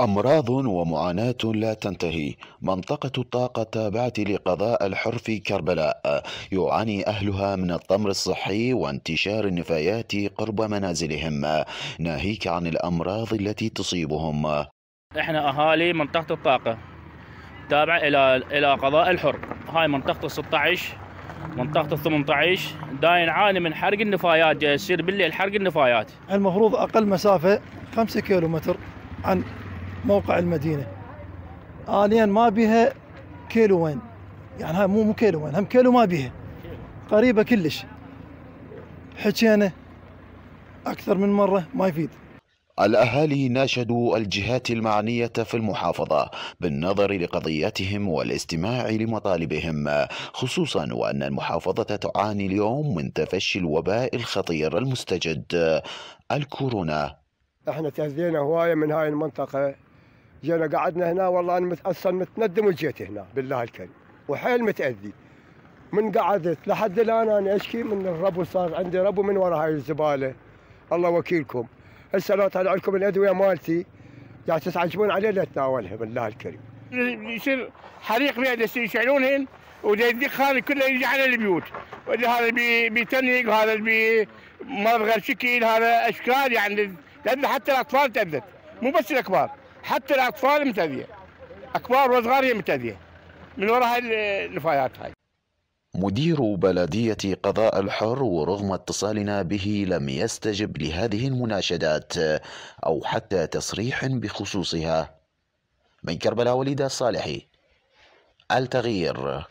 أمراض ومعاناة لا تنتهي منطقة الطاقة التابعة لقضاء الحرف كربلاء يعاني أهلها من الطمر الصحي وانتشار النفايات قرب منازلهم ناهيك عن الأمراض التي تصيبهم احنا أهالي منطقة الطاقة تابعة إلى إلى قضاء الحر هاي منطقة 16 منطقة 18 داين نعاني من حرق النفايات يصير بالليل حرق النفايات المفروض أقل مسافة 5 كيلومتر عن موقع المدينه الين ما بها كيلوين يعني هاي مو مو كيلوين هم كيلو ما بها قريبه كلش حكينا اكثر من مره ما يفيد الأهالي ناشدوا الجهات المعنية في المحافظة بالنظر لقضيتهم والاستماع لمطالبهم خصوصا وأن المحافظة تعاني اليوم من تفشي الوباء الخطير المستجد الكورونا احنا تأذينا هواية من هاي المنطقة جينا قعدنا هنا والله انا اصلا متندم وجيت هنا بالله الكريم وحيل متاذي من قعدت لحد الان انا اشكي من الربو صار عندي ربو من وراء هاي الزباله الله وكيلكم هسه لو طلع لكم الادويه مالتي يعني تتعجبون علي لا تناولها بالله الكريم يصير حريق بيده يشعلونهن ويدق هذا كله يجي على البيوت هذا بيتنق هذا بغير شكل هذا اشكال يعني تأذى حتى الاطفال تأذت مو بس الكبار حتى الاطفال متاذيه اكبار وصغار متاذيه من وراء النفايات هاي مدير بلدية قضاء الحر ورغم اتصالنا به لم يستجب لهذه المناشدات أو حتى تصريح بخصوصها من كربلاء وليد الصالحي التغيير